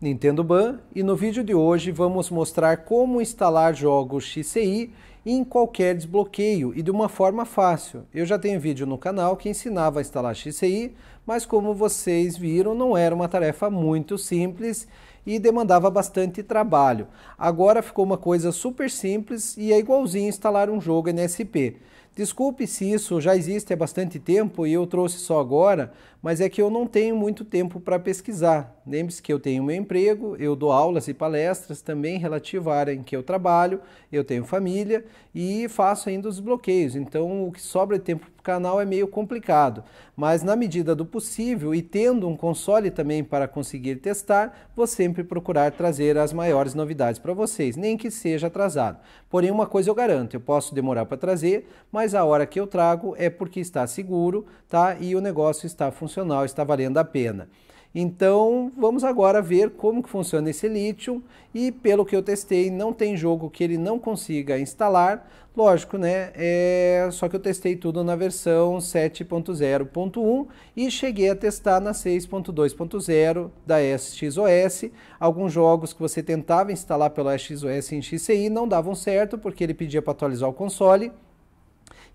Nintendo Ban e no vídeo de hoje vamos mostrar como instalar jogos XCI em qualquer desbloqueio e de uma forma fácil. Eu já tenho vídeo no canal que ensinava a instalar XCI, mas como vocês viram não era uma tarefa muito simples e demandava bastante trabalho. Agora ficou uma coisa super simples e é igualzinho instalar um jogo NSP. Desculpe se isso já existe há bastante tempo e eu trouxe só agora, mas é que eu não tenho muito tempo para pesquisar. Lembre-se que eu tenho meu emprego, eu dou aulas e palestras também relativas à área em que eu trabalho, eu tenho família e faço ainda os bloqueios. Então, o que sobra de tempo canal é meio complicado, mas na medida do possível e tendo um console também para conseguir testar, vou sempre procurar trazer as maiores novidades para vocês, nem que seja atrasado. Porém, uma coisa eu garanto, eu posso demorar para trazer, mas a hora que eu trago é porque está seguro, tá? E o negócio está funcional, está valendo a pena. Então vamos agora ver como que funciona esse Lithium e pelo que eu testei não tem jogo que ele não consiga instalar, lógico né, é... só que eu testei tudo na versão 7.0.1 e cheguei a testar na 6.2.0 da SXOS, alguns jogos que você tentava instalar pela SXOS em XCI não davam certo porque ele pedia para atualizar o console,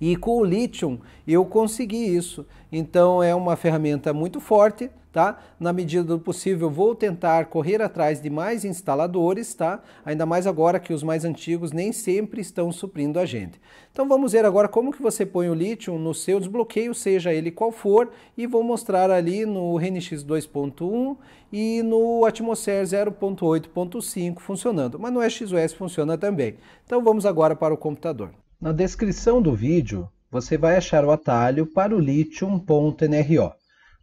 e com o Lithium eu consegui isso. Então é uma ferramenta muito forte tá? Na medida do possível, vou tentar correr atrás de mais instaladores, tá? Ainda mais agora que os mais antigos nem sempre estão suprindo a gente. Então vamos ver agora como que você põe o lítio no seu desbloqueio, seja ele qual for, e vou mostrar ali no RNX 2.1 e no Atmosfera 0.8.5 funcionando, mas no SXOS funciona também. Então vamos agora para o computador. Na descrição do vídeo, você vai achar o atalho para o Lithium.nro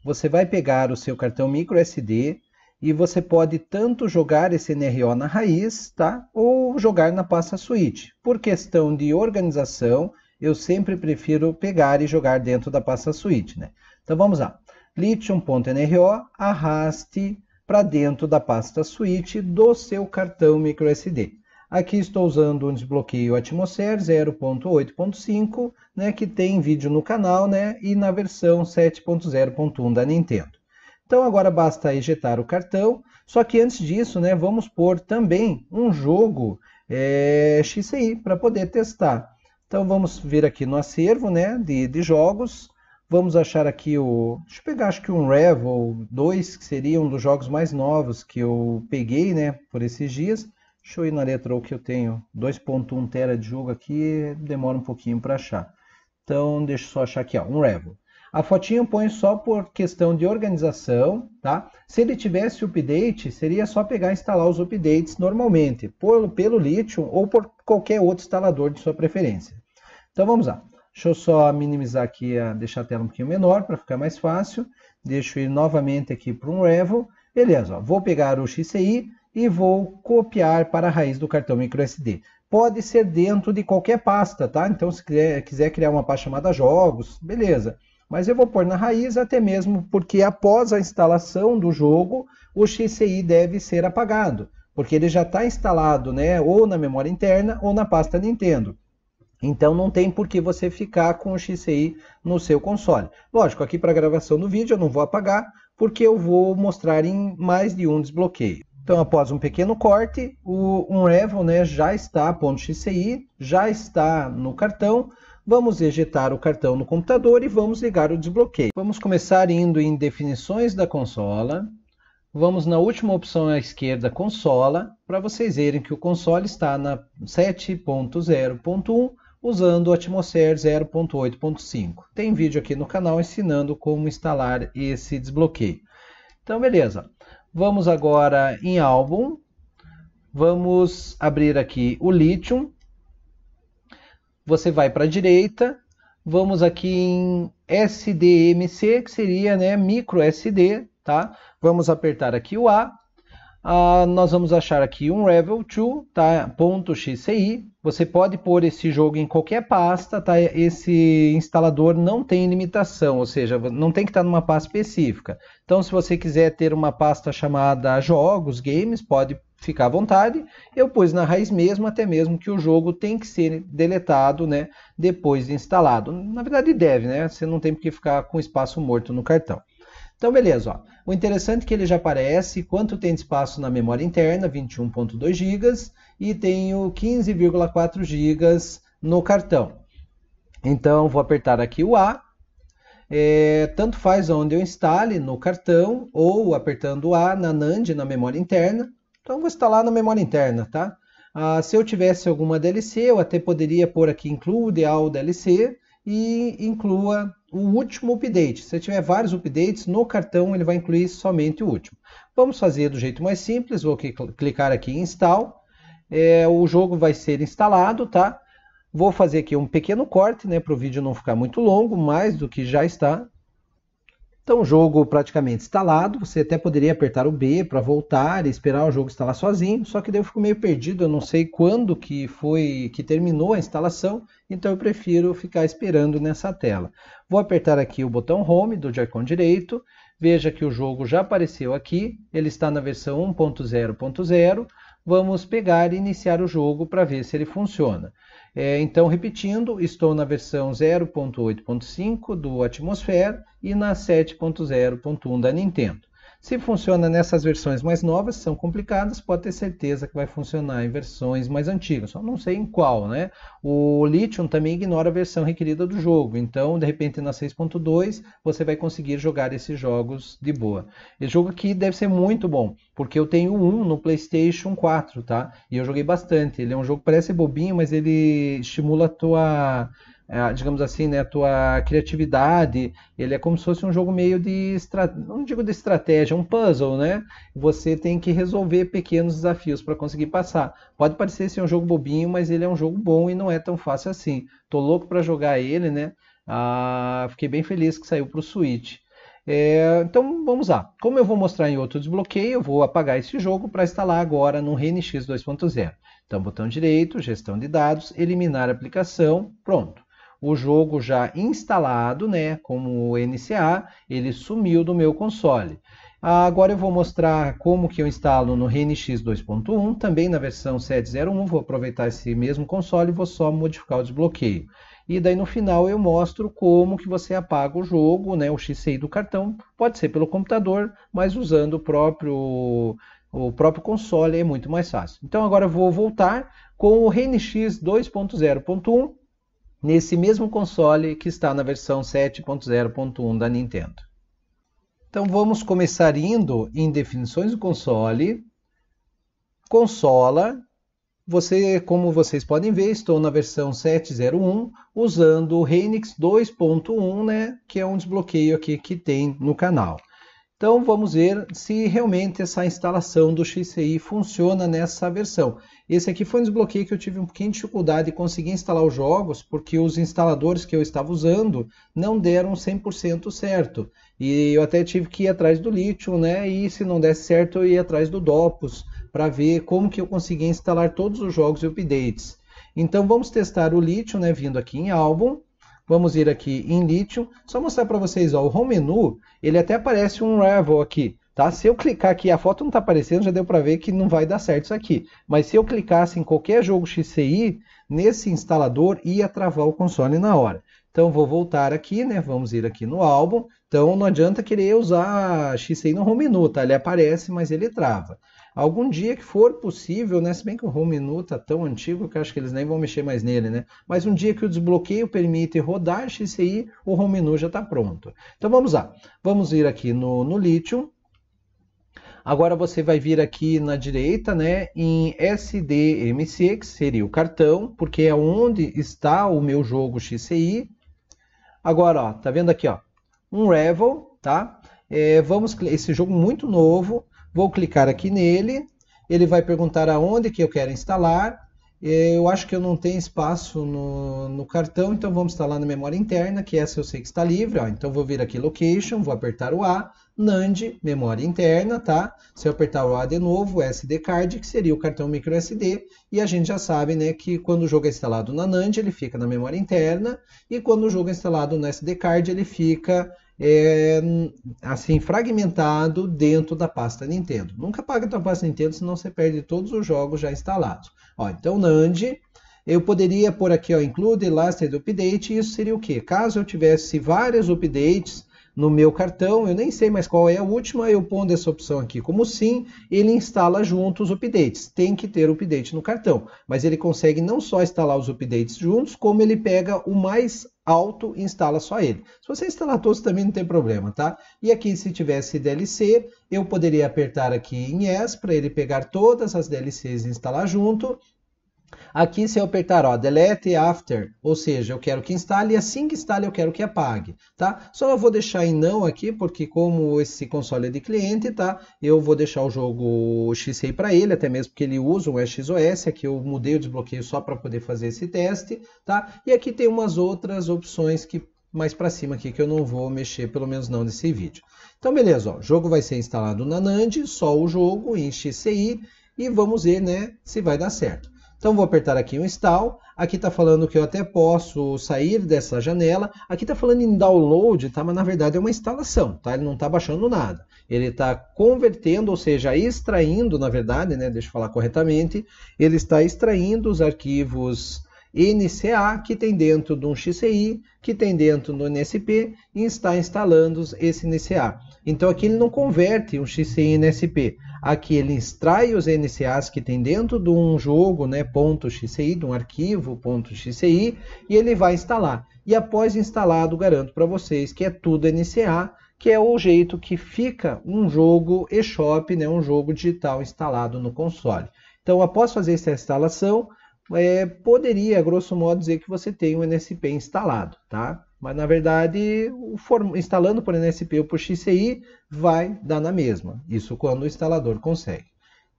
você vai pegar o seu cartão micro SD e você pode tanto jogar esse NRO na raiz, tá? Ou jogar na pasta switch. Por questão de organização, eu sempre prefiro pegar e jogar dentro da pasta switch, né? Então vamos lá. Lithium.nro, arraste para dentro da pasta switch do seu cartão microSD. Aqui estou usando um desbloqueio Atmosphere 0.8.5, né, que tem vídeo no canal né, e na versão 7.0.1 da Nintendo. Então agora basta ejetar o cartão, só que antes disso né, vamos pôr também um jogo é, XCI para poder testar. Então vamos vir aqui no acervo né, de, de jogos, vamos achar aqui o... deixa eu pegar acho que um Revel 2, que seria um dos jogos mais novos que eu peguei né, por esses dias. Deixa eu ir na letra O que eu tenho. 2.1 tera de jogo aqui, demora um pouquinho para achar. Então, deixa eu só achar aqui, ó, um Revel. A fotinha eu ponho só por questão de organização, tá? Se ele tivesse update, seria só pegar e instalar os updates normalmente, por, pelo Lithium ou por qualquer outro instalador de sua preferência. Então, vamos lá. Deixa eu só minimizar aqui, deixar a tela um pouquinho menor para ficar mais fácil. Deixa eu ir novamente aqui para um Revel. Beleza, ó, vou pegar o XCI e vou copiar para a raiz do cartão microSD. Pode ser dentro de qualquer pasta, tá? Então, se quiser criar uma pasta chamada jogos, beleza. Mas eu vou pôr na raiz até mesmo porque após a instalação do jogo, o XCI deve ser apagado. Porque ele já está instalado né, ou na memória interna ou na pasta Nintendo. Então não tem por que você ficar com o XCI no seu console. Lógico, aqui para gravação do vídeo eu não vou apagar, porque eu vou mostrar em mais de um desbloqueio. Então, após um pequeno corte, o Unravel né, já está .xci, já está no cartão. Vamos ejetar o cartão no computador e vamos ligar o desbloqueio. Vamos começar indo em definições da consola. Vamos na última opção à esquerda, consola, para vocês verem que o console está na 7.0.1 usando o Atmosphere 0.8.5. Tem vídeo aqui no canal ensinando como instalar esse desbloqueio. Então, beleza. Vamos agora em álbum. Vamos abrir aqui o Lithium. Você vai para a direita. Vamos aqui em SDMC, que seria né, micro SD, tá? Vamos apertar aqui o A Uh, nós vamos achar aqui um Revel 2.xci. tá? .xci. Você pode pôr esse jogo em qualquer pasta, tá? Esse instalador não tem limitação, ou seja, não tem que estar tá numa pasta específica. Então, se você quiser ter uma pasta chamada jogos, games, pode ficar à vontade. Eu pus na raiz mesmo, até mesmo que o jogo tem que ser deletado, né? Depois de instalado. Na verdade, deve, né? Você não tem porque ficar com espaço morto no cartão. Então, beleza. Ó. O interessante é que ele já aparece quanto tem de espaço na memória interna, 21.2 GB, e tenho 15,4 GB no cartão. Então, vou apertar aqui o A. É, tanto faz onde eu instale, no cartão, ou apertando o A na NAND, na memória interna. Então, vou instalar na memória interna, tá? Ah, se eu tivesse alguma DLC, eu até poderia pôr aqui Include All DLC, e inclua o último update. Se tiver vários updates no cartão, ele vai incluir somente o último. Vamos fazer do jeito mais simples, vou clicar aqui em Install. É, o jogo vai ser instalado, tá? Vou fazer aqui um pequeno corte, né, para o vídeo não ficar muito longo, mais do que já está. Então, tá o jogo praticamente instalado, você até poderia apertar o B para voltar e esperar o jogo instalar sozinho, só que daí eu fico meio perdido, eu não sei quando que foi que terminou a instalação, então eu prefiro ficar esperando nessa tela. Vou apertar aqui o botão Home do joy direito, veja que o jogo já apareceu aqui, ele está na versão 1.0.0, vamos pegar e iniciar o jogo para ver se ele funciona. É, então, repetindo, estou na versão 0.8.5 do Atmosphere e na 7.0.1 da Nintendo. Se funciona nessas versões mais novas, são complicadas, pode ter certeza que vai funcionar em versões mais antigas, só não sei em qual, né? O Lithium também ignora a versão requerida do jogo, então de repente na 6.2 você vai conseguir jogar esses jogos de boa. Esse jogo aqui deve ser muito bom, porque eu tenho um no PlayStation 4, tá? E eu joguei bastante. Ele é um jogo que parece bobinho, mas ele estimula a tua é, digamos assim, né, a tua criatividade. Ele é como se fosse um jogo meio de, estra... não digo de estratégia, é um puzzle, né? Você tem que resolver pequenos desafios para conseguir passar. Pode parecer ser um jogo bobinho, mas ele é um jogo bom e não é tão fácil assim. Tô louco para jogar ele, né? Ah, fiquei bem feliz que saiu para o Switch. É, então vamos lá. Como eu vou mostrar em outro desbloqueio, eu vou apagar esse jogo para instalar agora no RNX 2.0. Então, botão direito, gestão de dados, eliminar aplicação, pronto o jogo já instalado, né, como o NCA, ele sumiu do meu console. Agora eu vou mostrar como que eu instalo no RNX 2.1, também na versão 7.01, vou aproveitar esse mesmo console e vou só modificar o desbloqueio. E daí no final eu mostro como que você apaga o jogo, né, o XCI do cartão, pode ser pelo computador, mas usando o próprio o próprio console é muito mais fácil. Então agora eu vou voltar com o RNX 2.0.1 nesse mesmo console que está na versão 7.0.1 da Nintendo. Então vamos começar indo em definições do console, consola. Você, como vocês podem ver, estou na versão 7.01 usando o Renix 2.1, né, que é um desbloqueio aqui que tem no canal. Então vamos ver se realmente essa instalação do XCI funciona nessa versão. Esse aqui foi um desbloqueio que eu tive um pouquinho de dificuldade de conseguir instalar os jogos, porque os instaladores que eu estava usando não deram 100% certo. E eu até tive que ir atrás do Lithium, né? E se não desse certo, eu ia atrás do Dopus, para ver como que eu conseguia instalar todos os jogos e updates. Então vamos testar o Lithium, né? Vindo aqui em álbum Vamos ir aqui em Lithium. Só mostrar para vocês, ó, o Home Menu, ele até aparece um Revel aqui, tá? Se eu clicar aqui, a foto não está aparecendo, já deu para ver que não vai dar certo isso aqui. Mas se eu clicasse em qualquer jogo XCI, nesse instalador ia travar o console na hora. Então vou voltar aqui, né? Vamos ir aqui no álbum, então não adianta querer usar XCI no home menu, tá? Ele aparece, mas ele trava. Algum dia que for possível, né? Se bem que o home menu tá tão antigo que acho que eles nem vão mexer mais nele, né? Mas um dia que o desbloqueio permite rodar XCI, o home menu já está pronto. Então vamos lá. Vamos ir aqui no, no Lithium. Agora você vai vir aqui na direita, né, em SDMC, que seria o cartão, porque é onde está o meu jogo XCI. Agora, ó, tá vendo aqui, ó? Revel, tá? É, vamos esse jogo muito novo, vou clicar aqui nele, ele vai perguntar aonde que eu quero instalar. É, eu acho que eu não tenho espaço no, no cartão, então vamos instalar na memória interna, que essa eu sei que está livre. Ó. Então vou vir aqui Location, vou apertar o A, NAND, memória interna, tá? Se eu apertar o A de novo, SD Card, que seria o cartão micro SD. e a gente já sabe né, que quando o jogo é instalado na NAND, ele fica na memória interna, e quando o jogo é instalado no SD Card, ele fica é, assim fragmentado dentro da pasta Nintendo. Nunca paga tua pasta Nintendo, senão você perde todos os jogos já instalados. Ó, então NAND, eu poderia por aqui, ó, include lasted update, e isso seria o quê? Caso eu tivesse várias updates no meu cartão, eu nem sei mais qual é a última, eu pondo essa opção aqui como sim, ele instala junto os updates. Tem que ter update no cartão, mas ele consegue não só instalar os updates juntos, como ele pega o mais auto instala só ele. Se você instalar todos também não tem problema, tá? E aqui se tivesse DLC, eu poderia apertar aqui em Yes para ele pegar todas as DLCs e instalar junto Aqui, se eu apertar ó, Delete After, ou seja, eu quero que instale, e assim que instale eu quero que apague, tá? Só eu vou deixar em não aqui, porque como esse console é de cliente, tá? Eu vou deixar o jogo XCI para ele, até mesmo porque ele usa o XOS, aqui eu mudei o desbloqueio só para poder fazer esse teste, tá? E aqui tem umas outras opções que mais para cima aqui que eu não vou mexer, pelo menos não nesse vídeo. Então beleza, ó, o jogo vai ser instalado na NAND, só o jogo em XCI, e vamos ver né, se vai dar certo. Então vou apertar aqui o install, aqui está falando que eu até posso sair dessa janela, aqui está falando em download, tá? mas na verdade é uma instalação, tá? ele não está baixando nada. Ele está convertendo, ou seja, extraindo, na verdade, né? deixa eu falar corretamente, ele está extraindo os arquivos NCA que tem dentro de um XCI, que tem dentro do NSP e está instalando esse NCA. Então aqui ele não converte um XCI em NSP. Aqui ele extrai os NCAs que tem dentro de um jogo, né, .xci, de um arquivo .xci, e ele vai instalar. E após instalado, garanto para vocês que é tudo NCA, que é o jeito que fica um jogo eShop, né, um jogo digital instalado no console. Então, após fazer essa instalação, é, poderia, grosso modo, dizer que você tem o NSP instalado, tá? Mas, na verdade, instalando por NSP ou por XCI, vai dar na mesma. Isso quando o instalador consegue.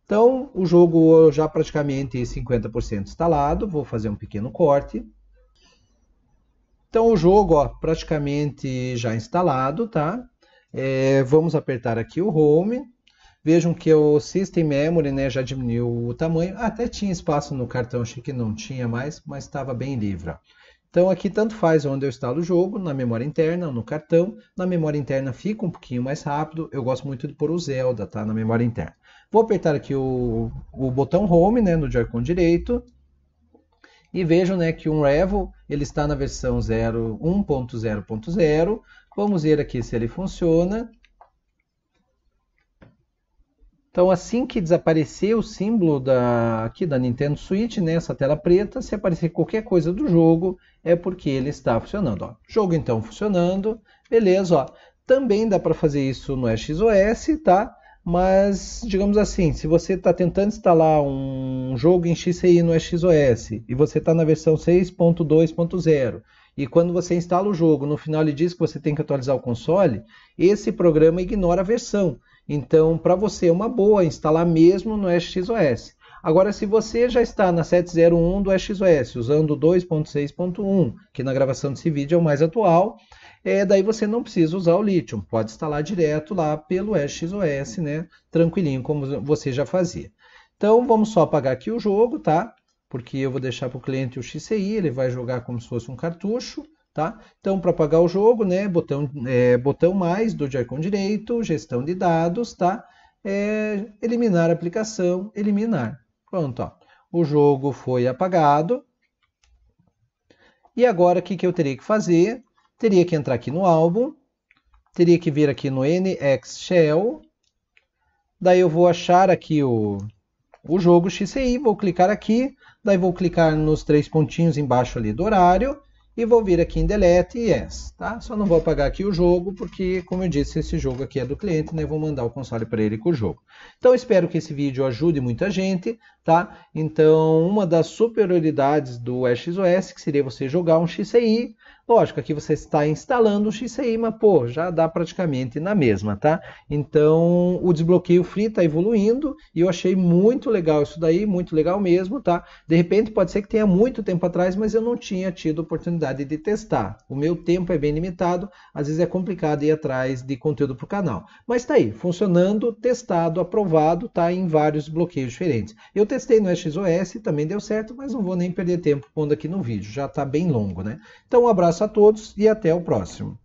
Então, o jogo já praticamente 50% instalado. Vou fazer um pequeno corte. Então, o jogo ó, praticamente já instalado, tá? É, vamos apertar aqui o Home. Vejam que o System Memory né, já diminuiu o tamanho, até tinha espaço no cartão, achei que não tinha mais, mas estava bem livre. Então aqui tanto faz onde eu instalo o jogo, na memória interna ou no cartão. Na memória interna fica um pouquinho mais rápido, eu gosto muito de pôr o Zelda tá, na memória interna. Vou apertar aqui o, o botão Home né, no Joy-Con direito, e vejam né, que o Unravel ele está na versão 1.0.0. Vamos ver aqui se ele funciona. Então, assim que desaparecer o símbolo da, aqui da Nintendo Switch, nessa né, tela preta, se aparecer qualquer coisa do jogo, é porque ele está funcionando. Ó. Jogo então funcionando, beleza. Ó. Também dá para fazer isso no XOS, tá? Mas, digamos assim, se você está tentando instalar um jogo em XCI no XOS e você está na versão 6.2.0 e quando você instala o jogo, no final ele diz que você tem que atualizar o console, esse programa ignora a versão. Então, para você é uma boa instalar mesmo no SXOS. Agora, se você já está na 701 do SXOS, usando 2.6.1, que na gravação desse vídeo é o mais atual, é, daí você não precisa usar o Lithium, pode instalar direto lá pelo SXOS, né? Tranquilinho, como você já fazia. Então, vamos só apagar aqui o jogo, tá? Porque eu vou deixar para o cliente o XCI, ele vai jogar como se fosse um cartucho. Tá? Então, para apagar o jogo, né, botão, é, botão mais do Joy-Con direito, gestão de dados, tá? É, eliminar aplicação, eliminar. Pronto, ó. o jogo foi apagado. E agora, o que, que eu teria que fazer? Teria que entrar aqui no álbum, teria que vir aqui no NX Shell, daí eu vou achar aqui o, o jogo XCI, vou clicar aqui, daí vou clicar nos três pontinhos embaixo ali do horário, e vou vir aqui em Delete e Yes, tá? Só não vou apagar aqui o jogo, porque, como eu disse, esse jogo aqui é do cliente, né? Vou mandar o console para ele com o jogo. Então, espero que esse vídeo ajude muita gente, tá? Então, uma das superioridades do XOS, que seria você jogar um XCI, Lógico, aqui você está instalando o XCI, mas pô, já dá praticamente na mesma, tá? Então o desbloqueio free está evoluindo e eu achei muito legal isso daí, muito legal mesmo, tá? De repente pode ser que tenha muito tempo atrás, mas eu não tinha tido oportunidade de testar. O meu tempo é bem limitado, às vezes é complicado ir atrás de conteúdo para o canal. Mas tá aí, funcionando, testado, aprovado, tá? Em vários bloqueios diferentes. Eu testei no XOS, também deu certo, mas não vou nem perder tempo pondo aqui no vídeo, já tá bem longo, né? Então um abraço abraço a todos e até o próximo.